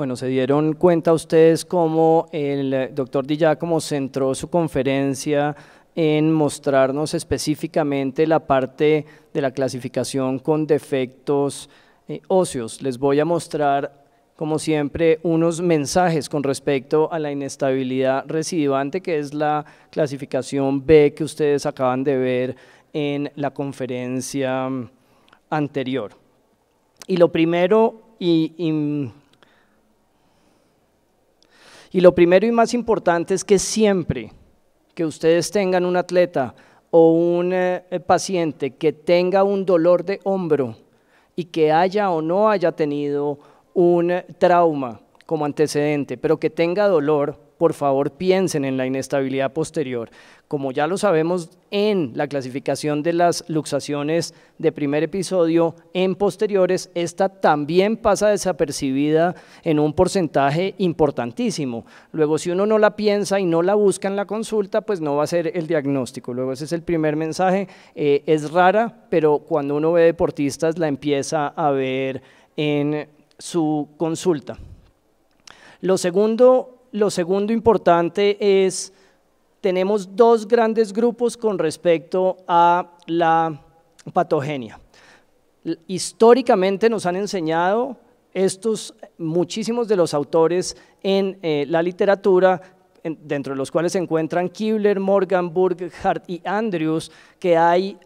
Bueno, se dieron cuenta ustedes cómo el eh, doctor Di como centró su conferencia en mostrarnos específicamente la parte de la clasificación con defectos eh, óseos. Les voy a mostrar, como siempre, unos mensajes con respecto a la inestabilidad residuante que es la clasificación B que ustedes acaban de ver en la conferencia mm, anterior. Y lo primero y y lo primero y más importante es que siempre que ustedes tengan un atleta o un eh, eh, paciente que tenga un dolor de hombro y que haya o no haya tenido un eh, trauma como antecedente, pero que tenga dolor, por favor piensen en la inestabilidad posterior. Como ya lo sabemos en la clasificación de las luxaciones de primer episodio en posteriores, esta también pasa desapercibida en un porcentaje importantísimo. Luego, si uno no la piensa y no la busca en la consulta, pues no va a ser el diagnóstico. Luego, ese es el primer mensaje. Eh, es rara, pero cuando uno ve deportistas la empieza a ver en su consulta. Lo segundo lo segundo importante es, tenemos dos grandes grupos con respecto a la patogenia. Históricamente nos han enseñado estos muchísimos de los autores en eh, la literatura, dentro de los cuales se encuentran Kibler, Morgan, Burghardt y Andrews, que hay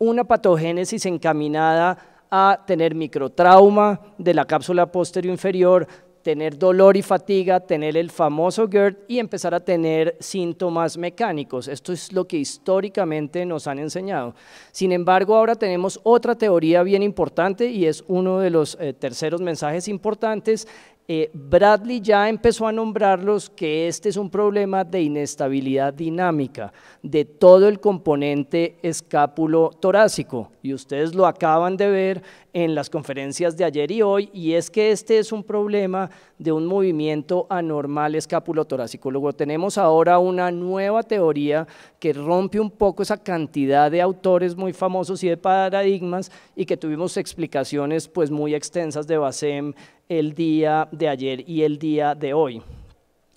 una patogénesis encaminada a tener microtrauma de la cápsula posterior inferior, tener dolor y fatiga, tener el famoso GERD y empezar a tener síntomas mecánicos. Esto es lo que históricamente nos han enseñado. Sin embargo, ahora tenemos otra teoría bien importante y es uno de los eh, terceros mensajes importantes. Eh, Bradley ya empezó a nombrarlos que este es un problema de inestabilidad dinámica de todo el componente escápulo torácico y ustedes lo acaban de ver en las conferencias de ayer y hoy, y es que este es un problema de un movimiento anormal escapulotorácico. Luego tenemos ahora una nueva teoría que rompe un poco esa cantidad de autores muy famosos y de paradigmas y que tuvimos explicaciones pues muy extensas de Basem el día de ayer y el día de hoy.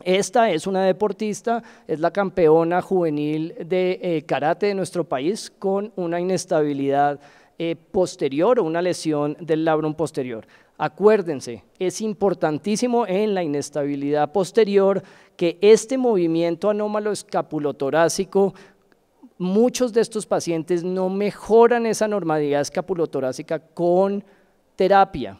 Esta es una deportista, es la campeona juvenil de eh, karate de nuestro país con una inestabilidad eh, posterior o una lesión del labrum posterior. Acuérdense, es importantísimo en la inestabilidad posterior que este movimiento anómalo escapulotorácico, muchos de estos pacientes no mejoran esa normalidad escapulotorácica con terapia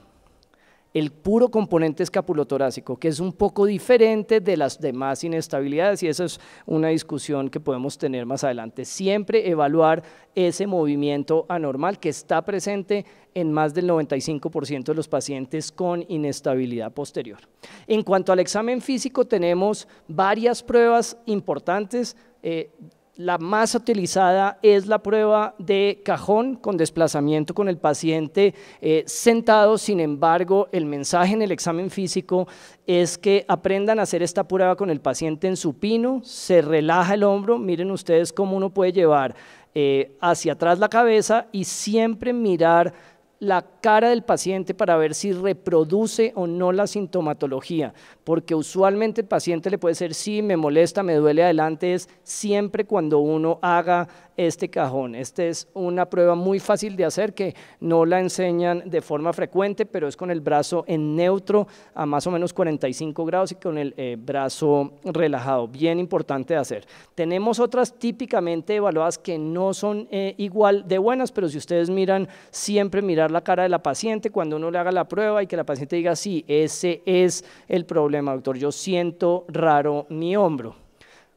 el puro componente escapulotorácico, que es un poco diferente de las demás inestabilidades y esa es una discusión que podemos tener más adelante. Siempre evaluar ese movimiento anormal que está presente en más del 95% de los pacientes con inestabilidad posterior. En cuanto al examen físico, tenemos varias pruebas importantes. Eh, la más utilizada es la prueba de cajón con desplazamiento con el paciente eh, sentado. Sin embargo, el mensaje en el examen físico es que aprendan a hacer esta prueba con el paciente en supino, se relaja el hombro, miren ustedes cómo uno puede llevar eh, hacia atrás la cabeza y siempre mirar la cara del paciente para ver si reproduce o no la sintomatología, porque usualmente el paciente le puede decir, sí, me molesta, me duele adelante, es siempre cuando uno haga este cajón. Esta es una prueba muy fácil de hacer que no la enseñan de forma frecuente, pero es con el brazo en neutro a más o menos 45 grados y con el eh, brazo relajado, bien importante de hacer. Tenemos otras típicamente evaluadas que no son eh, igual de buenas, pero si ustedes miran, siempre mirar la cara de la paciente cuando uno le haga la prueba y que la paciente diga, sí, ese es el problema, doctor, yo siento raro mi hombro.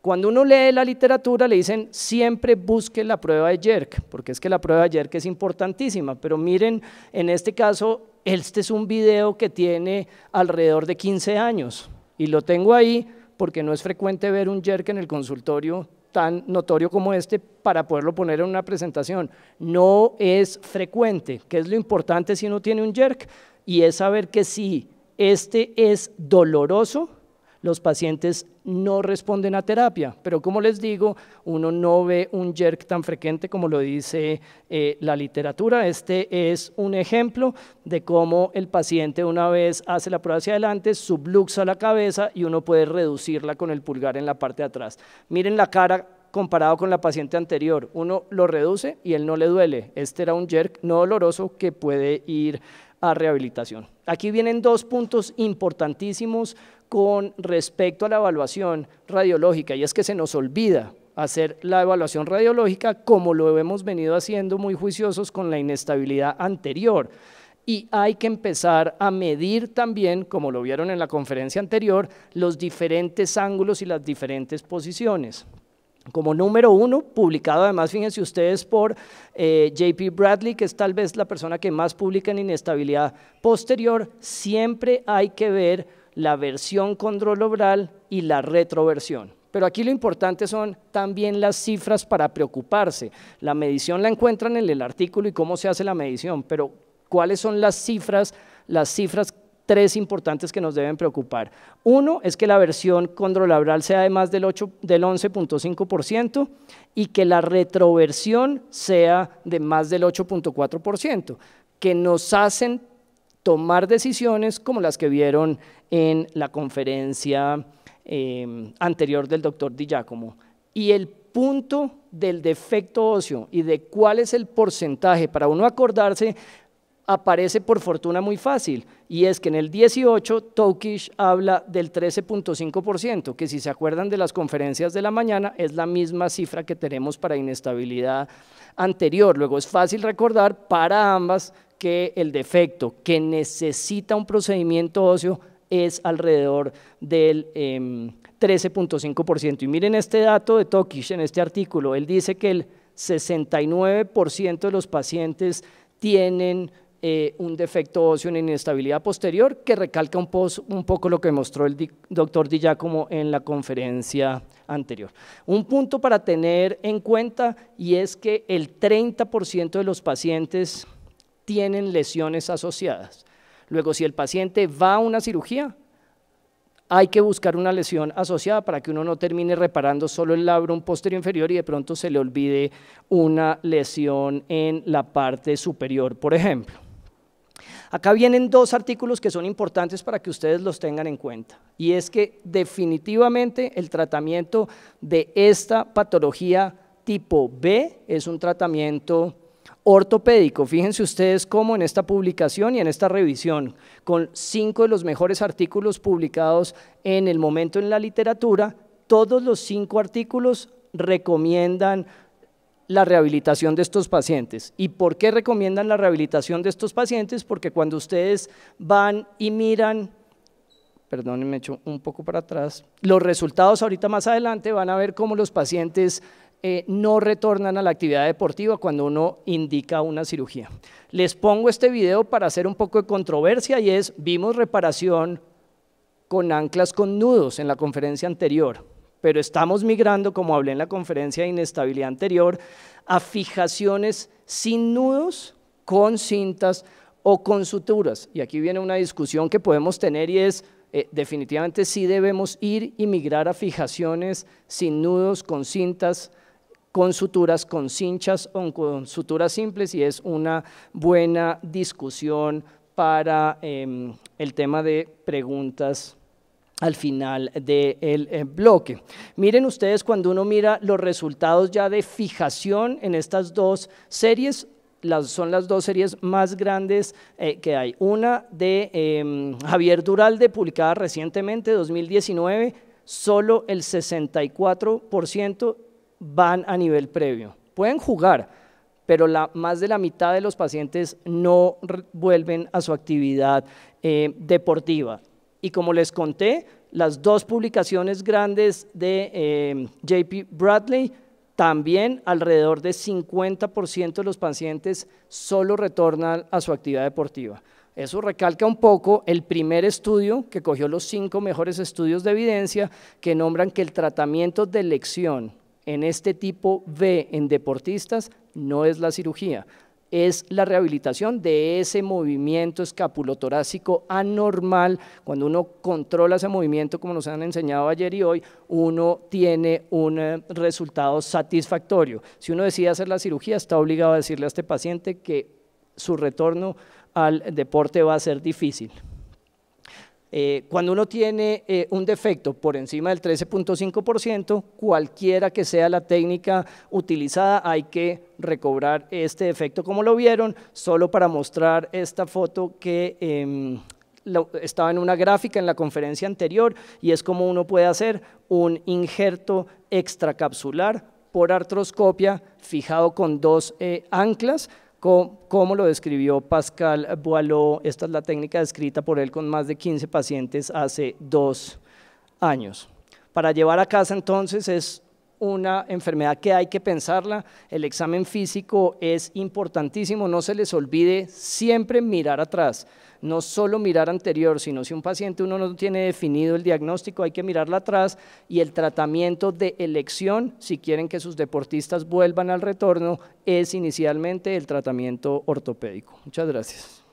Cuando uno lee la literatura le dicen siempre busque la prueba de Jerk, porque es que la prueba de Jerk es importantísima, pero miren, en este caso, este es un video que tiene alrededor de 15 años y lo tengo ahí porque no es frecuente ver un Jerk en el consultorio tan notorio como este para poderlo poner en una presentación. No es frecuente, que es lo importante si uno tiene un jerk, y es saber que si este es doloroso, los pacientes no responden a terapia. Pero como les digo, uno no ve un jerk tan frecuente como lo dice eh, la literatura. Este es un ejemplo de cómo el paciente una vez hace la prueba hacia adelante, subluxa la cabeza y uno puede reducirla con el pulgar en la parte de atrás. Miren la cara comparado con la paciente anterior. Uno lo reduce y él no le duele. Este era un jerk no doloroso que puede ir a rehabilitación. Aquí vienen dos puntos importantísimos con respecto a la evaluación radiológica y es que se nos olvida hacer la evaluación radiológica como lo hemos venido haciendo muy juiciosos con la inestabilidad anterior. Y hay que empezar a medir también, como lo vieron en la conferencia anterior, los diferentes ángulos y las diferentes posiciones como número uno, publicado además, fíjense ustedes, por eh, JP Bradley, que es tal vez la persona que más publica en inestabilidad posterior, siempre hay que ver la versión control oral y la retroversión. Pero aquí lo importante son también las cifras para preocuparse. La medición la encuentran en el artículo y cómo se hace la medición, pero cuáles son las cifras, las cifras tres importantes que nos deben preocupar. Uno es que la versión controlabral sea de más del, del 11.5% y que la retroversión sea de más del 8.4%, que nos hacen tomar decisiones como las que vieron en la conferencia em, anterior del doctor Di Giacomo. Y el punto del defecto óseo y de cuál es el porcentaje para uno acordarse aparece por fortuna muy fácil, y es que en el 18 Tokish habla del 13.5%, que si se acuerdan de las conferencias de la mañana es la misma cifra que tenemos para inestabilidad anterior. Luego es fácil recordar para ambas que el defecto que necesita un procedimiento óseo es alrededor del 13.5%. Em, y miren este dato de Tokish en este artículo, él dice que el 69% de los pacientes tienen eh, un defecto óseo, una inestabilidad posterior, que recalca un, poco lo que mostró el doctor Di en la conferencia anterior. Un punto para tener en cuenta y es que el 30% de los pacientes tienen lesiones asociadas. Luego, si el paciente va a una cirugía, hay que buscar una lesión asociada para que uno no termine reparando solo el labrum posterior inferior y de pronto se le olvide una lesión en la parte superior, por ejemplo. Acá vienen dos artículos que son importantes para que ustedes los tengan en cuenta. Y es que definitivamente el tratamiento de esta patología tipo B es un tratamiento ortopédico. Fíjense ustedes cómo en esta publicación y en esta revisión, con cinco de los mejores artículos publicados en el momento en la literatura, todos los cinco artículos recomiendan la rehabilitación de estos pacientes. ¿Y por qué recomiendan la rehabilitación de estos pacientes? Porque cuando ustedes van y miran, perdón, me echo un poco para atrás, los resultados ahorita más adelante van a ver cómo los pacientes eh, no retornan a la actividad deportiva cuando uno indica una cirugía. Les pongo este video para hacer un poco de controversia y es, vimos reparación con anclas con nudos en la conferencia anterior pero estamos migrando, como hablé en la conferencia de inestabilidad anterior, a fijaciones sin nudos, con cintas o con suturas. Y aquí viene una discusión que podemos tener y es, eh, definitivamente sí debemos ir y migrar a fijaciones sin nudos, con cintas, con suturas, con cinchas o con suturas simples y es una buena discusión para em, el tema de preguntas al final del eh, bloque. Miren ustedes cuando uno mira los resultados ya de fijación en estas dos series, son las dos series más grandes eh, que hay. Una de em, Javier Duralde, publicada recientemente, 2019, solo el 64% van a nivel previo. Pueden jugar, pero la, más de la mitad de los pacientes no vuelven a su actividad eh, deportiva y como les conté, las dos publicaciones grandes de eh, JP Bradley, también alrededor de 50% de los pacientes solo retornan a su actividad deportiva. Eso recalca un poco el primer estudio que cogió los cinco mejores estudios de evidencia que nombran que el tratamiento de elección en este tipo B en deportistas no es la cirugía es la rehabilitación de ese movimiento escapulotorácico anormal. Cuando uno controla ese movimiento, como nos han enseñado ayer y hoy, uno tiene un eh, resultado satisfactorio. Si uno decide hacer la cirugía, está obligado a decirle a este paciente que su retorno al deporte va a ser difícil. Eh, cuando uno tiene eh, un defecto por encima del 13.5%, cualquiera que sea la técnica utilizada, hay que recobrar este defecto como lo vieron, solo para mostrar esta foto que em, estaba en una gráfica en la conferencia anterior y es como uno puede hacer un injerto extracapsular por artroscopia fijado con dos eh, anclas, como lo describió Pascal Boileau, esta es la técnica descrita por él con más de 15 pacientes hace dos años. Para llevar a casa entonces es una enfermedad que hay que pensarla. El examen físico es importantísimo, no se les olvide siempre mirar atrás, no solo mirar anterior, sino si un paciente uno no tiene definido el diagnóstico, hay que mirarla atrás y el tratamiento de elección, si quieren que sus deportistas vuelvan al retorno, es inicialmente el tratamiento ortopédico. Muchas gracias.